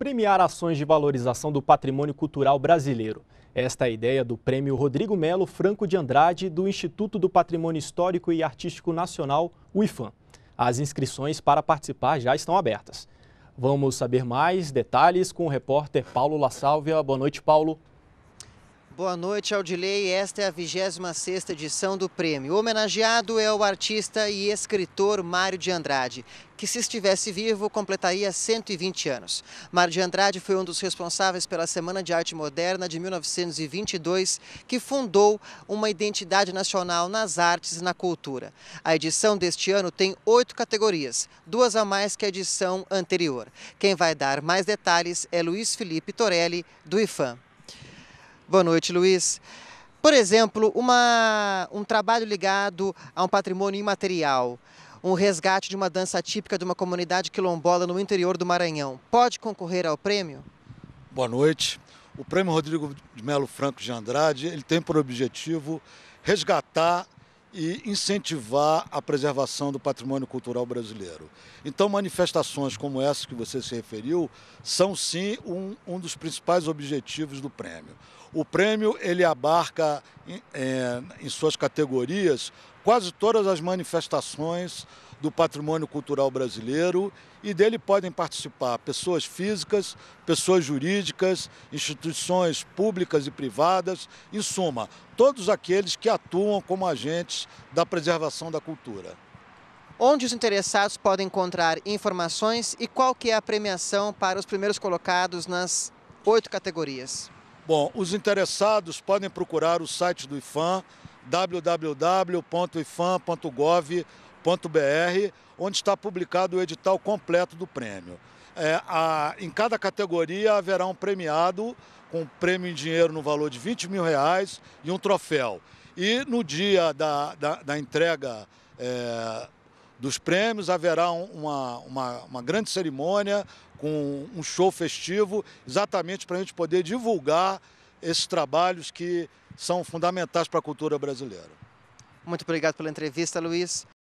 premiar ações de valorização do patrimônio cultural brasileiro. Esta é a ideia do Prêmio Rodrigo Melo Franco de Andrade do Instituto do Patrimônio Histórico e Artístico Nacional, o IFAM. As inscrições para participar já estão abertas. Vamos saber mais detalhes com o repórter Paulo La Sálvia. Boa noite, Paulo. Boa noite, Aldilei. Esta é a 26 edição do prêmio. O homenageado é o artista e escritor Mário de Andrade, que se estivesse vivo completaria 120 anos. Mário de Andrade foi um dos responsáveis pela Semana de Arte Moderna de 1922, que fundou uma identidade nacional nas artes e na cultura. A edição deste ano tem oito categorias, duas a mais que a edição anterior. Quem vai dar mais detalhes é Luiz Felipe Torelli, do IFAM. Boa noite, Luiz. Por exemplo, uma, um trabalho ligado a um patrimônio imaterial, um resgate de uma dança típica de uma comunidade quilombola no interior do Maranhão, pode concorrer ao prêmio? Boa noite. O prêmio Rodrigo de Melo Franco de Andrade ele tem por objetivo resgatar e incentivar a preservação do patrimônio cultural brasileiro. Então, manifestações como essa que você se referiu são sim um, um dos principais objetivos do prêmio. O prêmio ele abarca em, é, em suas categorias quase todas as manifestações do patrimônio cultural brasileiro e dele podem participar pessoas físicas, pessoas jurídicas, instituições públicas e privadas, em suma, todos aqueles que atuam como agentes da preservação da cultura. Onde os interessados podem encontrar informações e qual que é a premiação para os primeiros colocados nas oito categorias? Bom, os interessados podem procurar o site do IFAM, www.ifam.gov.br onde está publicado o edital completo do prêmio. É, a, em cada categoria haverá um premiado com um prêmio em dinheiro no valor de 20 mil reais e um troféu. E no dia da, da, da entrega é, dos prêmios haverá uma, uma, uma grande cerimônia com um show festivo, exatamente para a gente poder divulgar esses trabalhos que são fundamentais para a cultura brasileira. Muito obrigado pela entrevista, Luiz.